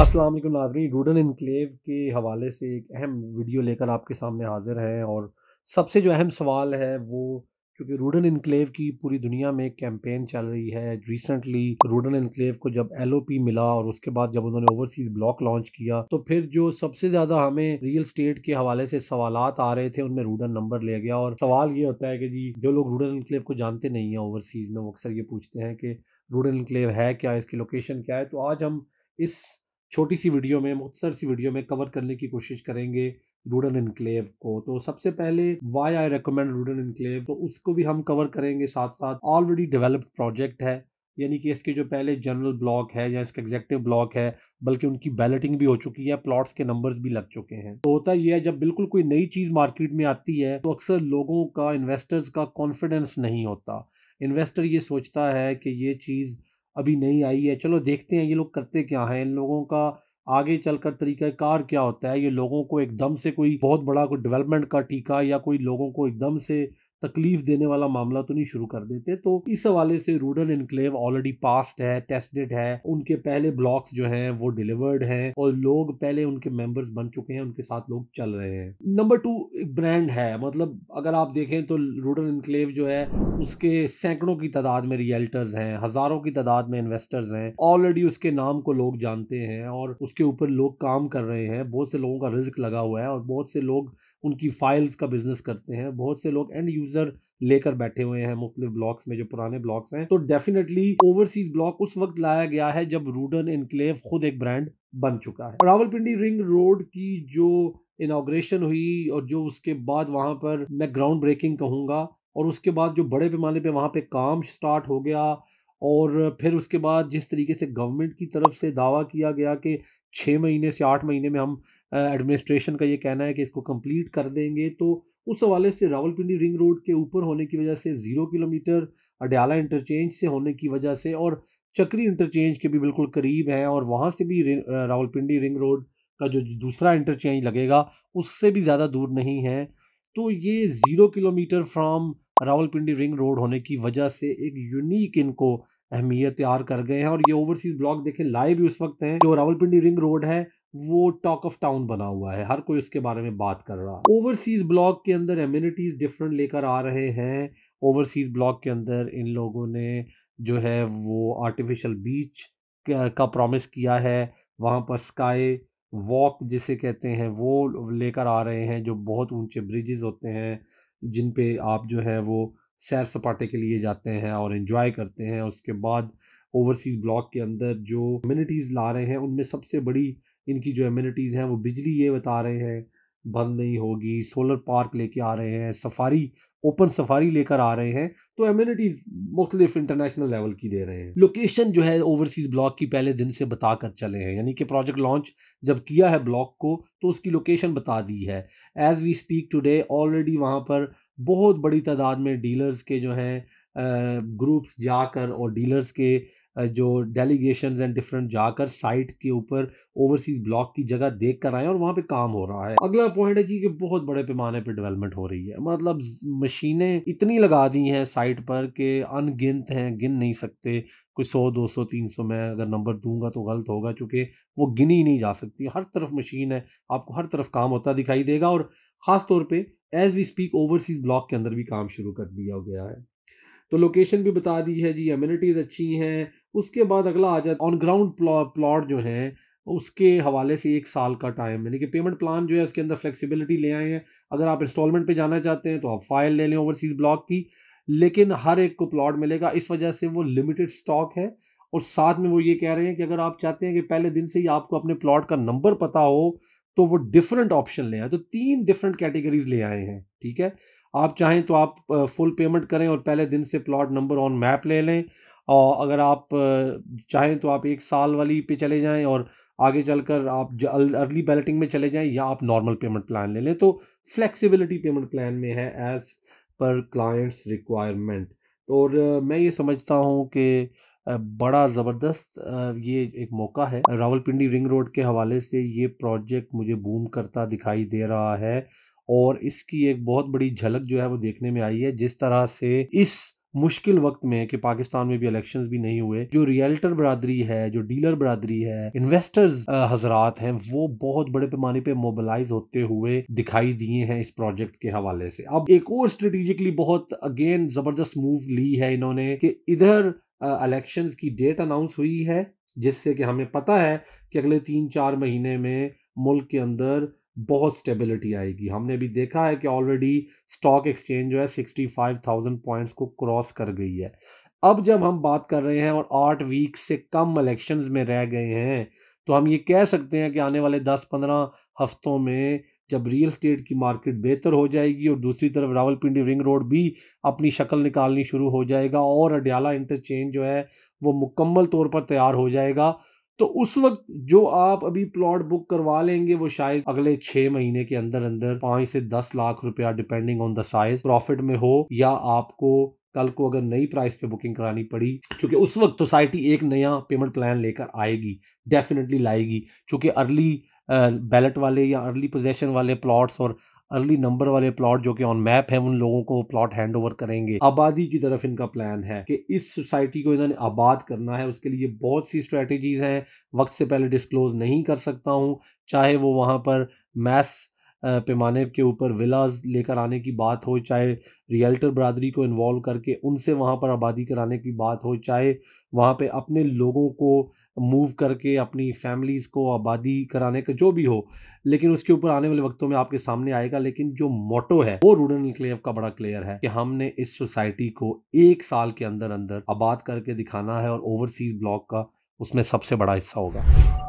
अस्सलाम वालेकुम नाजरीन रूरल इनक्लेव के हवाले से एक अहम वीडियो लेकर आपके सामने हाजिर है और सबसे जो अहम सवाल है वो क्योंकि रूरल इनक्लेव की पूरी दुनिया में कैंपेन चल रही है रिसेंटली रूरल इनक्लेव को जब एल मिला और उसके बाद जब उन्होंने ओवरसीज ब्लॉक लॉन्च किया तो फिर जो सबसे ज़्यादा हमें रियल स्टेट के हवाले से सवाल आ रहे थे उनमें रूडन नंबर ले गया और सवाल ये होता है कि जी जो लोग रूरल इनक्लेव को जानते नहीं हैं ओवरसीज़ में वो अक्सर ये पूछते हैं कि रूरल इनक्लेव है क्या इसकी लोकेशन क्या है तो आज हम इस छोटी सी वीडियो में मुख्तर सी वीडियो में कवर करने की कोशिश करेंगे रूडन इनक्लेव को तो सबसे पहले why I recommend Rudn enclave तो उसको भी हम कवर करेंगे साथ साथ ऑलरेडी डेवलप्ड प्रोजेक्ट है यानी कि इसके जो पहले जनरल ब्लॉक है या इसका एग्जेक्टिव ब्लॉक है बल्कि उनकी बैलेटिंग भी हो चुकी है प्लॉट्स के नंबर्स भी लग चुके हैं तो होता यह है जब बिल्कुल कोई नई चीज़ मार्केट में आती है तो अक्सर लोगों का इन्वेस्टर्स का कॉन्फिडेंस नहीं होता इन्वेस्टर ये सोचता है कि ये चीज़ अभी नहीं आई है चलो देखते हैं ये लोग करते क्या हैं इन लोगों का आगे चलकर कार क्या होता है ये लोगों को एकदम से कोई बहुत बड़ा कोई डेवलपमेंट का टीका या कोई लोगों को एकदम से तकलीफ देने वाला मामला तो नहीं शुरू कर देते तो इस हवाले से रूरल इनक्लेव ऑलरेडी पास्ट है टेस्टेड है उनके पहले ब्लॉक्स जो हैं वो डिलीवर्ड हैं और लोग पहले उनके मेंबर्स बन चुके हैं उनके साथ लोग चल रहे हैं नंबर टू एक ब्रांड है मतलब अगर आप देखें तो रूरल इनक्लेव जो है उसके सैकड़ों की तादाद में रियल्टर्स हैं हजारों की तादाद में इन्वेस्टर्स हैं ऑलरेडी उसके नाम को लोग जानते हैं और उसके ऊपर लोग काम कर रहे हैं बहुत से लोगों का रिस्क लगा हुआ है और बहुत से लोग उनकी फाइल्स का बिजनेस करते हैं बहुत से लोग एंड यूज़र लेकर बैठे हुए हैं मुख्तलिफ ब्लॉक्स में जो पुराने ब्लॉक्स हैं तो डेफिनेटली ओवरसीज ब्लॉक उस वक्त लाया गया है जब रूडन इनक्लेव खुद एक ब्रांड बन चुका है रावलपिंडी रिंग रोड की जो इनाग्रेशन हुई और जो उसके बाद वहाँ पर मैं ग्राउंड ब्रेकिंग कहूँगा और उसके बाद जो बड़े पैमाने पे वहाँ पे काम स्टार्ट हो गया और फिर उसके बाद जिस तरीके से गवर्नमेंट की तरफ से दावा किया गया कि छः महीने से आठ महीने में हम एडमिनिस्ट्रेशन का ये कहना है कि इसको कंप्लीट कर देंगे तो उस हवाले से रावलपिंडी रिंग रोड के ऊपर होने की वजह से ज़ीरो किलोमीटर अडयाला इंटरचेंज से होने की वजह से और चक्री इंटरचेंज के भी बिल्कुल करीब है और वहाँ से भी रावलपिंडी रिंग रोड का जो दूसरा इंटरचेंज लगेगा उससे भी ज़्यादा दूर नहीं है तो ये zero kilometre from Rawalpindi ring road होने की वजह से एक यूनिक इनको अहमियत तैयार कर गए हैं और ये ओवरसीज़ ब्लॉक देखें लाइव भी उस वक्त हैं जो रावलपिंडी रिंग रोड है वो टॉक ऑफ टाउन बना हुआ है हर कोई उसके बारे में बात कर रहा है ओवरसीज ब्लॉक के अंदर एम्यूनिटीज़ डिफरेंट लेकर आ रहे हैं ओवरसीज ब्लॉक के अंदर इन लोगों ने जो है वो आर्टिफिशियल बीच का प्रॉमिस किया है वहाँ पर स्काई वॉक जिसे कहते हैं वो लेकर आ रहे हैं जो बहुत ऊंचे ब्रिजेस होते हैं जिन पे आप जो है वो सैर सपाटे के लिए जाते हैं और इन्जॉय करते हैं उसके बाद ओवरसीज़ ब्लॉक के अंदर जो कम्यूनिटीज़ ला रहे हैं उनमें सबसे बड़ी इनकी जो एम्यूनिटीज़ हैं वो बिजली ये बता रहे हैं बंद नहीं होगी सोलर पार्क लेके आ रहे हैं सफारी ओपन सफारी लेकर आ रहे हैं तो एम्यूनिटी मुख्तलिफ इंटरनेशनल लेवल की दे रहे हैं लोकेशन जो है ओवरसीज़ ब्लॉक की पहले दिन से बता कर चले हैं यानी कि प्रोजेक्ट लॉन्च जब किया है ब्लॉक को तो उसकी लोकेशन बता दी है as we speak today already वहाँ पर बहुत बड़ी तादाद में डीलर्स के जो हैं ग्रुप्स जाकर और डीलर्स के जो डेलीगेशन एंड डिफरेंट जाकर साइट के ऊपर ओवरसीज ब्लॉक की जगह देख कर आए और वहाँ पे काम हो रहा है अगला पॉइंट है जी कि बहुत बड़े पैमाने पे डेवलपमेंट हो रही है मतलब मशीनें इतनी लगा दी हैं साइट पर कि अनगिनत हैं गिन नहीं सकते कोई सौ दो सौ तीन सौ मैं अगर नंबर दूंगा तो गलत होगा चूँकि वो गिनी नहीं जा सकती हर तरफ मशीन है आपको हर तरफ काम होता दिखाई देगा और ख़ास तौर पर as we speak overseas block के अंदर भी काम शुरू कर दिया गया है तो लोकेशन भी बता दी है जी अम्यूनिटीज़ अच्छी हैं उसके बाद अगला आ जाता ऑन ग्राउंड प्लॉट जो है उसके हवाले से एक साल का टाइम यानी कि पेमेंट प्लान जो है उसके अंदर फ्लेक्सिबिलिटी ले आए हैं अगर आप इंस्टॉलमेंट पे जाना चाहते हैं तो आप फाइल ले लें ओवरसीज़ ब्लॉक की लेकिन हर एक को प्लॉट मिलेगा इस वजह से वो लिमिटेड स्टॉक है और साथ में वो ये कह रहे हैं कि अगर आप चाहते हैं कि पहले दिन से ही आपको अपने प्लॉट का नंबर पता हो तो वो डिफरेंट ऑप्शन ले आए तो तीन डिफरेंट कैटेगरीज ले आए हैं ठीक है आप चाहें तो आप फुल पेमेंट करें और पहले दिन से प्लॉट नंबर ऑन मैप ले लें और अगर आप चाहें तो आप एक साल वाली पे चले जाएं और आगे चलकर आप अर्ली बैलेटिंग में चले जाएं या आप नॉर्मल पेमेंट प्लान ले लें तो फ्लेक्सिबिलिटी पेमेंट प्लान में है एज़ पर क्लाइंट्स रिक्वायरमेंट और मैं ये समझता हूँ कि बड़ा ज़बरदस्त ये एक मौका है रावलपिंडी रिंग रोड के हवाले से ये प्रोजेक्ट मुझे बूम करता दिखाई दे रहा है और इसकी एक बहुत बड़ी झलक जो है वो देखने में आई है जिस तरह से इस मुश्किल वक्त में कि पाकिस्तान में भी इलेक्शन भी नहीं हुए जो रियल्टर बरदरी है जो डीलर बरदरी है इन्वेस्टर्स हजरात हैं वो बहुत बड़े पैमाने पे मोबिलाइज होते हुए दिखाई दिए हैं इस प्रोजेक्ट के हवाले से अब एक और स्ट्रेटेजिकली बहुत अगेन जबरदस्त मूव ली है इन्होंने कि इधर इलेक्शंस की डेट अनाउंस हुई है जिससे कि हमें पता है कि अगले तीन चार महीने में मुल्क के अंदर बहुत स्टेबिलिटी आएगी हमने भी देखा है कि ऑलरेडी स्टॉक एक्सचेंज जो है सिक्सटी फाइव थाउजेंड पॉइंट्स को क्रॉस कर गई है अब जब हम बात कर रहे हैं और आठ वीक से कम इलेक्शन में रह गए हैं तो हम ये कह सकते हैं कि आने वाले दस पंद्रह हफ्तों में जब रियल स्टेट की मार्केट बेहतर हो जाएगी और दूसरी तरफ रावलपिंडी रिंग रोड भी अपनी शक्ल निकालनी शुरू हो जाएगा और अडयाला इंटरचेंज जो है वो मुकम्मल तौर पर तैयार हो जाएगा तो उस वक्त जो आप अभी प्लॉट बुक करवा लेंगे वो शायद अगले छह महीने के अंदर अंदर पाँच से दस लाख रुपया depending on the size profit में हो या आपको कल को अगर नई प्राइस पे बुकिंग करानी पड़ी क्योंकि उस वक्त सोसाइटी एक नया पेमेंट प्लान लेकर आएगी डेफिनेटली लाएगी क्योंकि अर्ली बैलेट वाले या अर्ली पोजेशन वाले प्लॉट्स और अर्ली नंबर वाले प्लॉट जो कि ऑन मैप है उन लोगों को प्लॉट हैंड ओवर करेंगे आबादी की तरफ इनका प्लान है कि इस सोसाइटी को इन्होंने आबाद करना है उसके लिए बहुत सी स्ट्रेटजीज हैं वक्त से पहले डिस्क्लोज नहीं कर सकता हूँ चाहे वो वहाँ पर मैस पैमाने के ऊपर विलाज लेकर आने की बात हो चाहे रियल्टर बरदरी को इन्वॉल्व करके उनसे वहाँ पर आबादी कराने की बात हो चाहे वहाँ पे अपने लोगों को मूव करके अपनी फैमिलीज़ को आबादी कराने का जो भी हो लेकिन उसके ऊपर आने वाले वक्तों में आपके सामने आएगा लेकिन जो मोटो है वो रूरल इनक्लेव का बड़ा क्लियर है कि हमने इस सोसाइटी को एक साल के अंदर अंदर आबाद करके दिखाना है और ओवरसीज ब्लॉक का उसमें सबसे बड़ा हिस्सा होगा